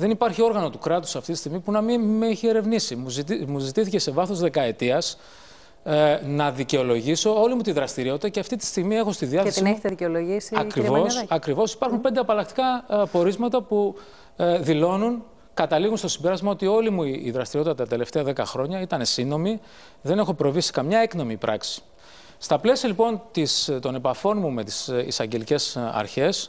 Δεν υπάρχει όργανο του κράτους αυτή τη στιγμή που να μην με έχει ερευνήσει. Μου, ζητήθηκε σε βάθος δεκαετίας ε, να δικαιολογήσω όλη μου τη δραστηριότητα και αυτή τη στιγμή έχω στη διάθεση. Και την έχετε δικαιολογήσει, Ακριβώ. Ακριβώς. Υπάρχουν mm. πέντε απαλλακτικά ε, πορίσματα που ε, δηλώνουν, καταλήγουν στο συμπέρασμα ότι όλη μου η δραστηριότητα τα τελευταία δέκα χρόνια ήταν σύνομη. Δεν έχω προβεί καμιά έκνομη πράξη. Στα πλαίσια λοιπόν της, των επαφών μου με τις ε, εισαγγελικές αρχέ,